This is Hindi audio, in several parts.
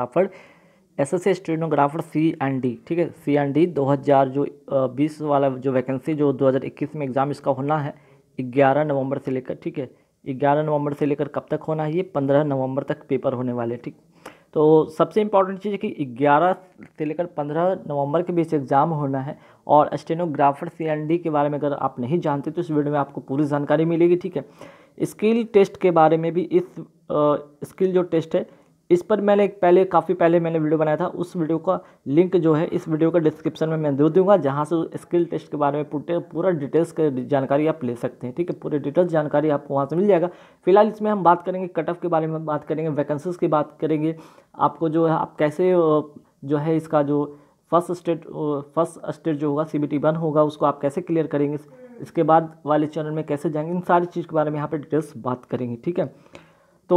grapher S S stenographer C and D ठीक है सी एंड डी 2000 जो बीस वाला जो वैकेंसी जो 2021 में एग्ज़ाम इसका होना है 11 नवंबर से लेकर ठीक है 11 नवंबर से लेकर कब तक होना है ये 15 नवंबर तक पेपर होने वाले ठीक तो सबसे इम्पॉर्टेंट चीज़ है कि 11 से लेकर 15 नवंबर के बीच एग्ज़ाम होना है और स्टेनोग्राफर सी एंड डी के बारे में अगर आप नहीं जानते तो इस वीडियो में आपको पूरी जानकारी मिलेगी ठीक है स्किल टेस्ट के बारे में भी इस स्किल जो टेस्ट है इस पर मैंने एक पहले काफ़ी पहले मैंने वीडियो बनाया था उस वीडियो का लिंक जो है इस वीडियो का डिस्क्रिप्शन में मैं दे दूंगा जहाँ से स्किल टेस्ट के बारे में पूरे पूरा डिटेल्स का जानकारी आप ले सकते हैं ठीक है पूरे डिटेल्स जानकारी आपको वहाँ से मिल जाएगा फिलहाल इसमें हम बात करेंगे कट ऑफ के बारे में बात करेंगे वैकेंसीज की बात करेंगे आपको जो है आप कैसे जो है इसका जो फर्स्ट स्टेट फर्स्ट स्टेट जो होगा सी बी टी वन होगा उसको आप कैसे क्लियर करेंगे इसके बाद वाले चैनल में कैसे जाएंगे इन सारी चीज़ के बारे में यहाँ पर डिटेल्स बात करेंगे ठीक है तो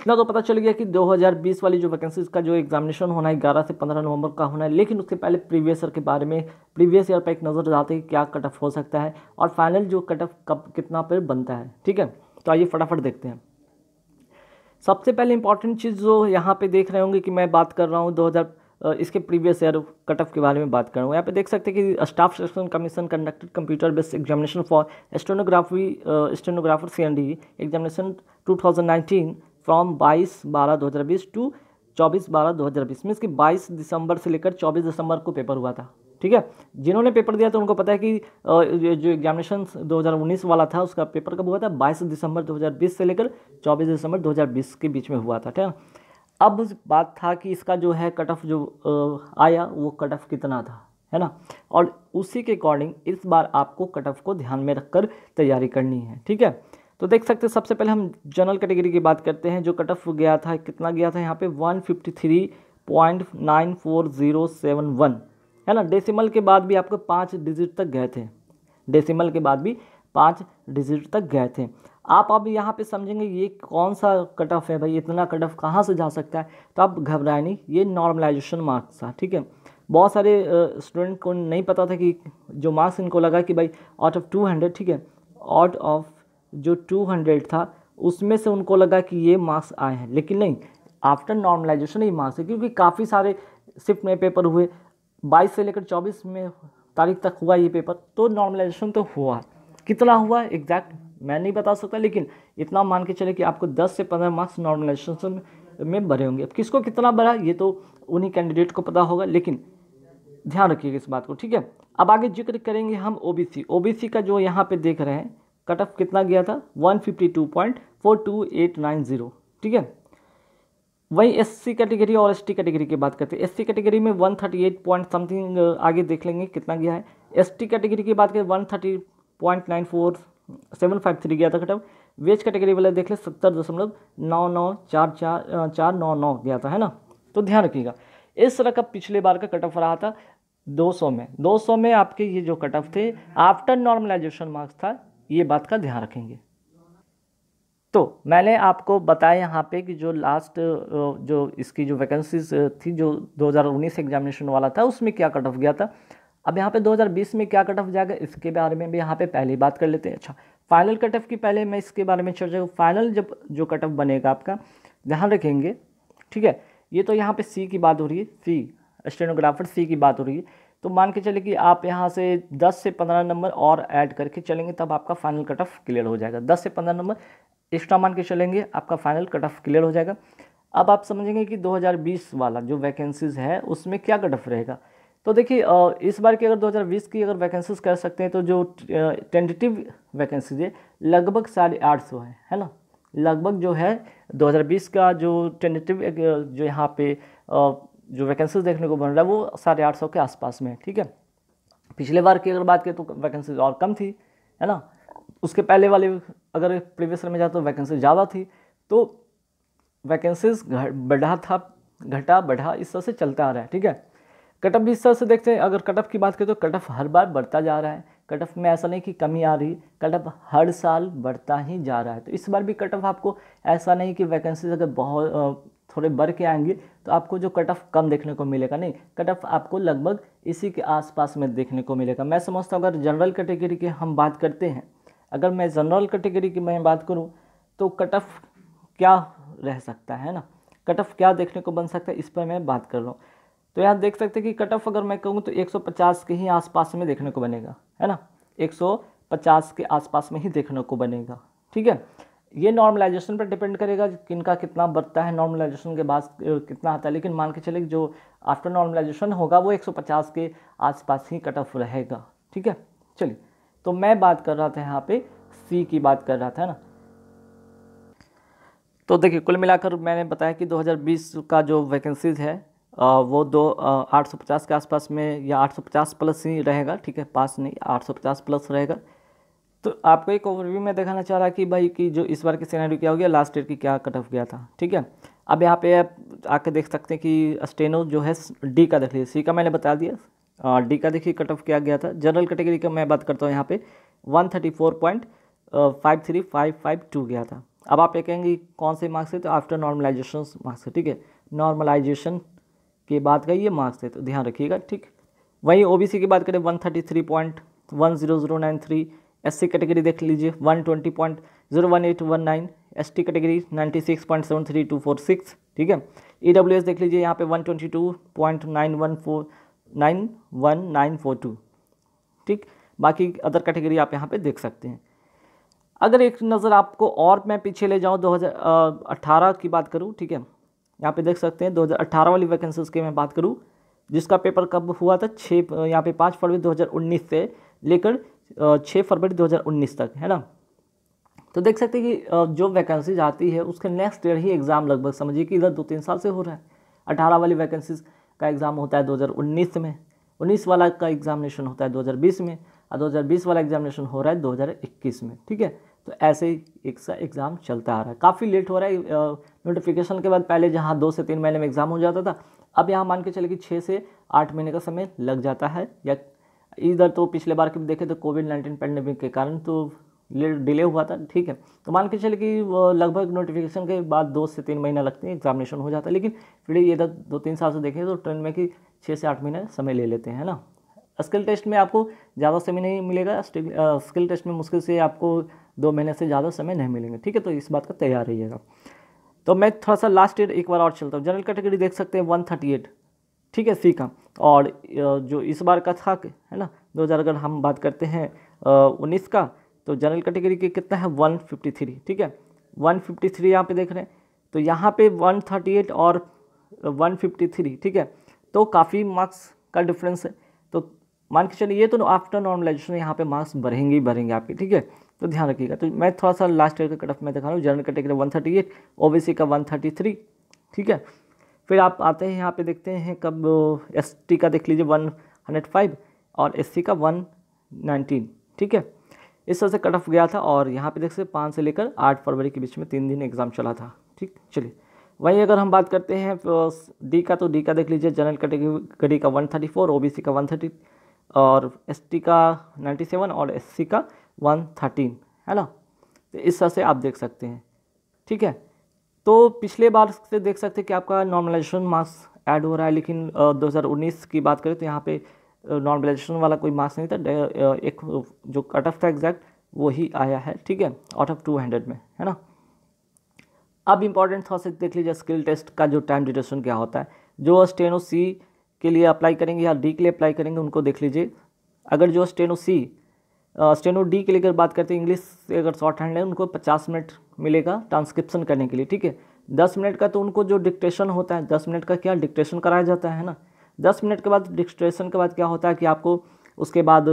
इतना तो पता चल गया कि 2020 वाली जो वैकेंसीज का जो एग्जामिनेशन होना है ग्यारह से पंद्रह नवंबर का होना है लेकिन उससे पहले प्रीवियस ईयर के बारे में प्रीवियस ईयर पर एक नज़र डालते हैं क्या कट ऑफ हो सकता है और फाइनल जो कट ऑफ कब कितना पर बनता है ठीक है तो आइए फटाफट देखते हैं सबसे पहले इंपॉर्टेंट चीज़ जो यहाँ पे देख रहे होंगे कि मैं बात कर रहा हूँ दो इसके प्रीवियस ईयर कट ऑफ के बारे में बात कर रहा हूँ यहाँ पे देख सकते हैं कि staff selection commission conducted computer based examination for stenography stenographer C and examination nineteen from बाईस बारह दो हज़ार बीस टू चौबीस बारह दो हज़ार बीस मीन्स कि बाईस दिसंबर से लेकर चौबीस दिसंबर को पेपर हुआ था ठीक है जिन्होंने पेपर दिया तो उनको पता है कि जो एग्जामिनेशन 2019 वाला था उसका पेपर कब हुआ था 22 दिसंबर 2020 से लेकर 24 दिसंबर 2020 के बीच में हुआ था ठीक है अब बात था कि इसका जो है कट ऑफ जो आया वो कट ऑफ कितना था है ना और उसी के अकॉर्डिंग इस बार आपको कट ऑफ को ध्यान में रखकर तैयारी करनी है ठीक है तो देख सकते हैं सबसे पहले हम जनरल कैटेगरी की बात करते हैं जो कट ऑफ गया था कितना गया था यहाँ पे 153.94071 है ना डेसिमल के बाद भी आपको पाँच डिजिट तक गए थे डेसिमल के बाद भी पाँच डिजिट तक गए थे आप अब यहाँ पे समझेंगे ये कौन सा कट ऑफ है भाई इतना कट ऑफ कहाँ से जा सकता है तो आप घबराए नहीं ये नॉर्मलाइजेशन मार्क्स था ठीक है बहुत सारे स्टूडेंट को नहीं पता था कि जो मार्क्स इनको लगा कि भाई आउट ऑफ टू हंड्रेड ठीक है आउट ऑफ जो टू हंड्रेड था उसमें से उनको लगा कि ये मार्क्स आए हैं लेकिन नहीं आफ्टर नॉर्मलाइजेशन ही मार्क्स है क्योंकि काफ़ी सारे शिफ्ट में पेपर हुए बाईस से लेकर चौबीस में तारीख तक हुआ ये पेपर तो नॉर्मलाइजेशन तो हुआ कितना हुआ एग्जैक्ट मैं नहीं बता सकता लेकिन इतना मान के चले कि आपको दस से पंद्रह मार्क्स नॉर्मलाइजेशन में भरे होंगे अब किसको कितना भरा ये तो उन्हीं कैंडिडेट को पता होगा लेकिन ध्यान रखिएगा इस बात को ठीक है अब आगे जिक्र करेंगे हम ओबीसी ओबीसी का जो यहाँ पे देख रहे हैं कट ऑफ कितना गया था 152.42890 ठीक है वहीं एससी कैटेगरी और एसटी कैटेगरी की बात करते हैं एससी कैटेगरी में 138 पॉइंट समथिंग आगे देख लेंगे कितना गया है एसटी कैटेगरी की बात करें 130.94753 गया था कट ऑफ वेज कैटेगरी वाले देख लें सत्तर दशमलव नौ नौ चार चार uh, चार नौ नौ गया था है ना तो ध्यान रखिएगा इस तरह का पिछले बार का कट ऑफ रहा था 200 में 200 में आपके ये जो कट ऑफ थे आफ्टर नॉर्मलाइजेशन मार्क्स था ये बात का ध्यान रखेंगे तो मैंने आपको बताया यहाँ पे कि जो लास्ट जो इसकी जो वैकेंसीज थी जो 2019 एग्जामिनेशन वाला था उसमें क्या कट ऑफ गया था अब यहाँ पे 2020 में क्या कट ऑफ जाएगा इसके बारे में भी यहाँ पे पहले बात कर लेते हैं अच्छा फाइनल कट ऑफ की पहले मैं इसके बारे में चर्चा करूँ फाइनल जब जो कट ऑफ बनेगा आपका ध्यान रखेंगे ठीक है ये तो यहाँ पे सी की बात हो रही है सी स्टेनोग्राफर सी की बात हो रही है तो मान के चले कि आप यहाँ से 10 से 15 नंबर और ऐड करके चलेंगे तब आपका फाइनल कट ऑफ क्लियर हो जाएगा 10 से 15 नंबर एक्स्ट्रा मान के चलेंगे आपका फाइनल कट ऑफ क्लियर हो जाएगा अब आप समझेंगे कि 2020 वाला जो वैकेंसीज़ है उसमें क्या कट ऑफ रहेगा तो देखिए इस बार की अगर 2020 की अगर वैकेंसीज कर सकते हैं तो जो टेंटेटिव वैकेंसीज है लगभग साढ़े आठ सौ है है ना लगभग जो है 2020 का जो टेंटेटिव जो यहाँ पे जो वैकेंसीज देखने को बन रहा है वो साढ़े आठ सौ के आसपास में है ठीक है पिछले बार की अगर बात करें तो वैकेंसीज और कम थी है ना उसके पहले वाले अगर प्रीवियस ईयर में जाए तो वैकेंसी ज़्यादा थी तो वैकेंसीज बढ़ा था घटा बढ़ा इस तरह से चलता आ रहा है ठीक है कटअप भी इस तरह से देखते हैं अगर कटअप की बात करें तो कटअप हर बार बढ़ता जा रहा है कटअप में ऐसा नहीं कि कमी आ रही कटअप हर साल बढ़ता ही जा रहा है तो इस बार भी कटअप आपको ऐसा नहीं कि वैकेंसीज अगर बहुत थोड़े बढ़ के आएंगे तो आपको जो कट ऑफ कम देखने को मिलेगा नहीं कट ऑफ आपको लगभग इसी के आसपास में देखने को मिलेगा मैं समझता हूँ अगर जनरल कैटेगरी की हम बात करते हैं अगर मैं जनरल कैटेगरी की मैं बात करूँ तो कट ऑफ क्या रह सकता है ना कट ऑफ क्या देखने को बन सकता है इस पर मैं बात कर रहा हूँ तो यहाँ देख सकते हैं कि कट ऑफ अगर मैं कहूँ तो 150 के ही आसपास में देखने को बनेगा है ना 150 के आसपास में ही देखने को बनेगा ठीक है ये नॉर्मलाइजेशन पर डिपेंड करेगा किनका कितना बढ़ता है नॉर्मलाइजेशन के बाद कितना आता है लेकिन मान के चले जो आफ्टर नॉर्मलाइजेशन होगा वो 150 के आसपास ही कट ऑफ रहेगा ठीक है चलिए तो मैं बात कर रहा था यहाँ पे सी की बात कर रहा था ना तो देखिए कुल मिलाकर मैंने बताया कि 2020 का जो वैकेंसीज़ है वो दो आठ के आसपास में या आठ प्लस ही रहेगा ठीक है पास नहीं आठ प्लस रहेगा तो आपको एक ओवरव्यू में दिखाना चाह रहा कि भाई कि जो इस बार की सीनारी क्या हो गया लास्ट ईयर की क्या कट ऑफ गया था ठीक है अब यहाँ पे आप आके देख सकते हैं कि स्टेनो जो है डी का देख लीजिए सी का मैंने बता दिया डी का देखिए कट ऑफ किया गया था जनरल कैटेगरी का मैं बात करता हूँ यहाँ पे टू uh, गया था अब आप ये कहेंगे कौन से मार्क्स है तो आफ्टर नॉर्मलाइजेशन मार्क्स है ठीक है नॉर्मलाइजेशन की बात का ये मार्क्स है तो ध्यान रखिएगा ठीक वहीं ओ की बात करें one thirty three point one zero zero nine three S C category देख लीजिए one twenty point zero one eight one nine S T category ninety six point seven three two four six ठीक है ई डब्ल्यू एस देख लीजिए यहाँ पे one twenty two point nine one four nine one nine four two ठीक बाकी अदर कैटेगरी आप यहाँ पे देख सकते हैं अगर एक नज़र आपको और मैं पीछे ले जाऊँ दो हज़ार अट्ठारह की बात करूँ ठीक है यहाँ पे देख सकते हैं दो हज़ार अट्ठारह वाली वैकेंसीज की मैं बात करूँ जिसका पेपर कब हुआ था छः यहाँ पे पाँच फरवरी दो हज़ार उन्नीस से लेकर छः फरवरी 2019 तक है ना तो देख सकते हैं कि जो वैकेंसीज आती है उसके नेक्स्ट ईयर ही एग्ज़ाम लगभग समझिए कि इधर दो तीन साल से हो रहा है अठारह वाली वैकेंसीज का एग्ज़ाम होता है दो में उन्नीस वाला का एग्ज़ामिनेशन होता है दो में और दो वाला एग्ज़ामिनेशन हो रहा है दो में ठीक है तो ऐसे ही एक सा एग्ज़ाम चलता आ रहा है काफ़ी लेट हो रहा है नोटिफिकेशन के बाद पहले जहाँ दो से तीन महीने में एग्ज़ाम हो जाता था अब यहाँ मान के चले कि छः से आठ महीने का समय लग जाता है या इधर तो पिछले बार के देखें तो कोविड नाइन्टीन पैंडमिक के कारण तो डिले हुआ था ठीक है तो मान के चले कि लगभग नोटिफिकेशन के बाद दो से तीन महीना लगते हैं एग्जामिनेशन हो जाता है लेकिन फिर ये इधर दो तीन साल से देखें तो ट्रेन में कि छः से आठ महीने समय ले लेते हैं ना स्किल टेस्ट में आपको ज़्यादा समय नहीं मिलेगा स्किल टेस्ट में मुश्किल से आपको दो महीने से ज़्यादा समय नहीं मिलेंगे ठीक है तो इस बात का तैयार रहिएगा तो मैं थोड़ा सा लास्ट ईयर एक बार और चलता हूँ जनरल कैटेगरी देख सकते हैं वन थर्टी एट ठीक है सी का और जो इस बार का था है ना 2000 अगर हम बात करते हैं उन्नीस का तो जनरल कैटेगरी के कितना है 153 ठीक है 153 फिफ्टी थ्री यहाँ पर देख रहे हैं तो यहाँ पे 138 और 153 ठीक है तो काफ़ी मार्क्स का डिफरेंस है तो मान के चलिए ये तो आफ्टर नॉर्मलाइजेशन यहाँ पे मार्क्स बढ़ेंगे ही बढ़ेंगे आपके ठीक है तो ध्यान रखिएगा तो मैं थोड़ा सा लास्ट ईयर का कट ऑफ में दिखा रहा हूँ जनरल कैटेगरी बी सी का थ्री ठीक है फिर आप आते हैं यहाँ पे देखते हैं कब एस टी का देख लीजिए वन हंड्रेड फाइव और एस सी का वन नाइनटीन ठीक है इस तरह से कट ऑफ गया था और यहाँ पे देख सकते पाँच से लेकर आठ फरवरी के बीच में तीन दिन एग्ज़ाम चला था ठीक चलिए वहीं अगर हम बात करते हैं डी तो का तो डी का देख लीजिए जनरल कैटेगरी का one thirty four O B C का वन थर्टी और एस टी का नाइन्टी सेवन और एस सी का वन थर्टीन है ना तो इस तरह से आप देख सकते हैं ठीक है तो पिछले बार से देख सकते हैं कि आपका नॉर्मलाइजेशन मार्क्स ऐड हो रहा है लेकिन दो की बात करें तो यहाँ पे नॉर्मलाइजेशन वाला कोई मार्क्स नहीं था एक जो कट ऑफ था एग्जैक्ट वही आया है ठीक है आउट ऑफ टू हंड्रेड में है ना अब इम्पॉर्टेंट था से देख लीजिए स्किल टेस्ट का जो टाइम ड्यूरेशन क्या होता है जो स्टेनो सी के लिए अप्लाई करेंगे या डी के लिए अप्लाई करेंगे उनको देख लीजिए अगर जो स्टेनो सी स्टेनो डी के लिए अगर बात करते हैं इंग्लिश से अगर शॉर्ट हैंड है उनको 50 मिनट मिलेगा ट्रांसक्रिप्शन करने के लिए ठीक है दस मिनट का तो उनको जो डिक्टेशन होता है दस मिनट का क्या डिक्टेशन कराया जाता है ना दस मिनट के बाद डिक्टेशन के बाद क्या होता है कि आपको उसके बाद आ,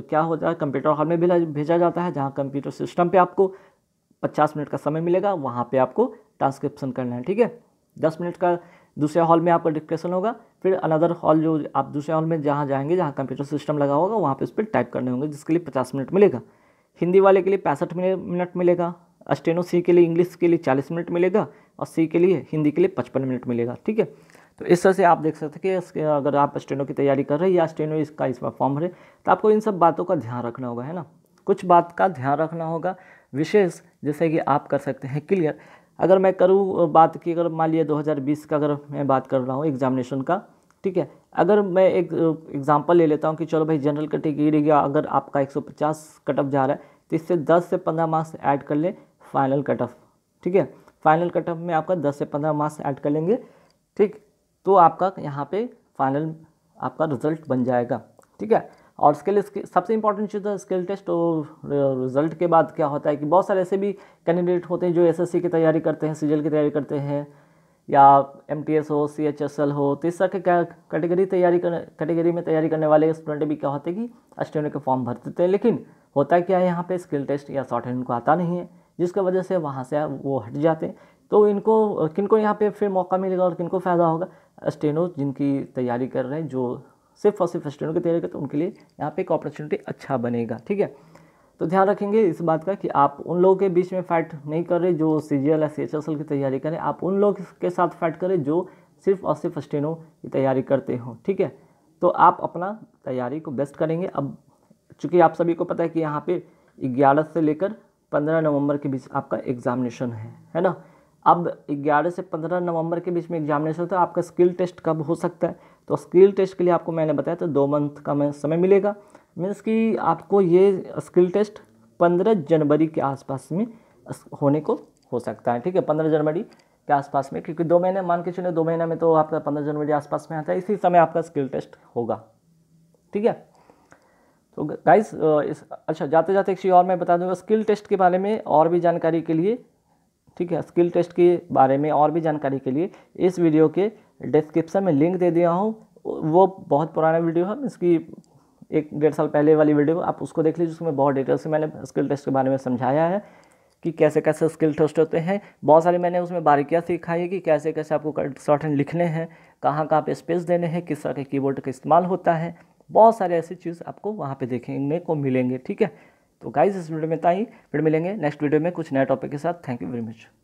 क्या होता है कंप्यूटर हॉल में भेजा भेजा जाता है जहाँ कंप्यूटर सिस्टम पे आपको पचास मिनट का समय मिलेगा वहाँ पे आपको ट्रांसक्रिप्शन करना है ठीक है दस मिनट का दूसरे हॉल में आपका डिस्कशन होगा फिर अनदर हॉल जो आप दूसरे हॉल में जहाँ जाएंगे जहाँ कंप्यूटर सिस्टम लगा होगा वहाँ पे उस पर टाइप करने होंगे जिसके लिए पचास मिनट मिलेगा हिंदी वाले के लिए पैंसठ मिनट मिलेगा अस्टेनो सी के लिए इंग्लिश के लिए चालीस मिनट मिलेगा और सी के लिए हिंदी के लिए पचपन मिनट मिलेगा ठीक है तो इस तरह से आप देख सकते हैं कि अगर आप स्टेनो की तैयारी कर रहे हैं या स्टेनो इसका इसमें फॉर्म भरे तो आपको इन सब बातों का ध्यान रखना होगा है ना कुछ बात का ध्यान रखना होगा विशेष जैसे कि आप कर सकते हैं क्लियर अगर मैं करूँ बात की अगर मान लिया दो का अगर मैं बात कर रहा हूँ एग्जामिनेशन का ठीक है अगर मैं एक एग्ज़ाम्पल ले लेता हूँ कि चलो भाई जनरल कैटेगरी अगर आपका 150 सौ कटअप जा रहा है तो इससे 10 से 15 मार्क्स ऐड कर लें फाइनल कट ऑफ ठीक है फाइनल कट ऑफ में आपका दस से पंद्रह मार्क्स ऐड कर लेंगे ठीक तो आपका यहाँ पे फाइनल आपका रिजल्ट बन जाएगा ठीक है और स्किल सबसे इंपॉर्टेंट चीज़ है स्किल टेस्ट और रिजल्ट के बाद क्या होता है कि बहुत सारे ऐसे भी कैंडिडेट होते हैं जो एस की तैयारी करते हैं सीजल की तैयारी करते हैं या एम हो सी एच एस एल हो तो इस तरह के क्या कैटेगरी तैयारी कर कैटेगरी में तैयारी करने वाले स्टूडेंट भी क्या होते हैं कि अस्टेनो के फॉर्म भर देते हैं लेकिन होता क्या है यहाँ पे स्किल टेस्ट या शॉर्ट हैंड को आता नहीं है जिसके वजह से वहाँ से वो हट जाते हैं तो इनको किनको यहाँ पे फिर मौका मिलेगा और किनको फ़ायदा होगा स्टेनो जिनकी तैयारी कर रहे हैं जो सिर्फ और सिर्फ स्टेनो की तैयारी करते हैं उनके लिए यहाँ पे एक अपॉर्चुनिटी अच्छा बनेगा ठीक है तो ध्यान रखेंगे इस बात का कि आप उन लोगों के बीच में फाइट नहीं कर रहे जो सी जी एल या सी एच एस एल की तैयारी करें आप उन लोग के साथ फाइट करें जो सिर्फ और सिर्फ स्टेनो की तैयारी करते हों ठीक है तो आप अपना तैयारी को बेस्ट करेंगे अब चूँकि आप सभी को पता है कि यहाँ पर ग्यारह से लेकर पंद्रह नवंबर के बीच आपका एग्जामिनेशन है है ना अब ग्यारह से पंद्रह नवंबर के बीच में एग्जामिनेशन होता है आपका स्किल टेस्ट कब हो सकता है तो स्किल टेस्ट के लिए आपको मैंने बताया तो दो मंथ का मैं समय मिलेगा मीन्स कि आपको ये स्किल टेस्ट पंद्रह जनवरी के आसपास में होने को हो सकता है ठीक है पंद्रह जनवरी के आसपास में क्योंकि दो महीने मान के चुने दो महीने में तो आपका पंद्रह जनवरी आसपास में आता है इसी समय आपका स्किल टेस्ट होगा ठीक है तो गाइस इस अच्छा जाते जाते एक चीज़ और मैं बता दूंगा स्किल टेस्ट के बारे में और भी जानकारी के लिए ठीक है स्किल टेस्ट के बारे में और भी जानकारी के लिए इस वीडियो के डिस्क्रिप्सन में लिंक दे दिया हूँ वो बहुत पुराना वीडियो है इसकी एक डेढ़ साल पहले वाली वीडियो आप उसको देख लीजिए उसमें बहुत डिटेल से मैंने स्किल टेस्ट के बारे में समझाया है कि कैसे कैसे स्किल टेस्ट होते हैं बहुत सारे मैंने उसमें बारीकियाँ सिखाई है कि कैसे कैसे आपको शॉर्ट हैंड लिखने हैं कहाँ कहाँ पे स्पेस देने हैं किस तरह के कीबोर्ड का इस्तेमाल होता है बहुत सारे ऐसी चीज़ आपको वहाँ पे देखने को मिलेंगे ठीक है तो गाइज इस वीडियो में इतना ही फिर मिलेंगे नेक्स्ट वीडियो में कुछ नए टॉपिक के साथ थैंक यू वेरी मच